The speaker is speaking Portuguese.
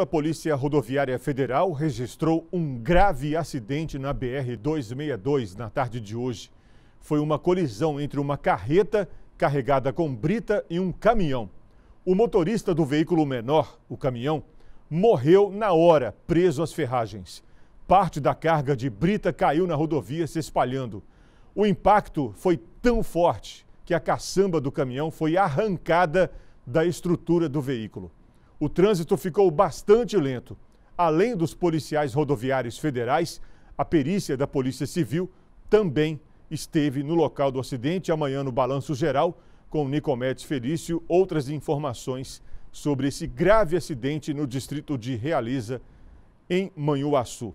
A Polícia Rodoviária Federal registrou um grave acidente na BR-262 na tarde de hoje. Foi uma colisão entre uma carreta carregada com brita e um caminhão. O motorista do veículo menor, o caminhão, morreu na hora, preso às ferragens. Parte da carga de brita caiu na rodovia, se espalhando. O impacto foi tão forte que a caçamba do caminhão foi arrancada da estrutura do veículo o trânsito ficou bastante lento. Além dos policiais rodoviários federais, a perícia da Polícia Civil também esteve no local do acidente. Amanhã, no Balanço Geral, com Nicomedes Felício, outras informações sobre esse grave acidente no distrito de Realiza, em Manhuaçu.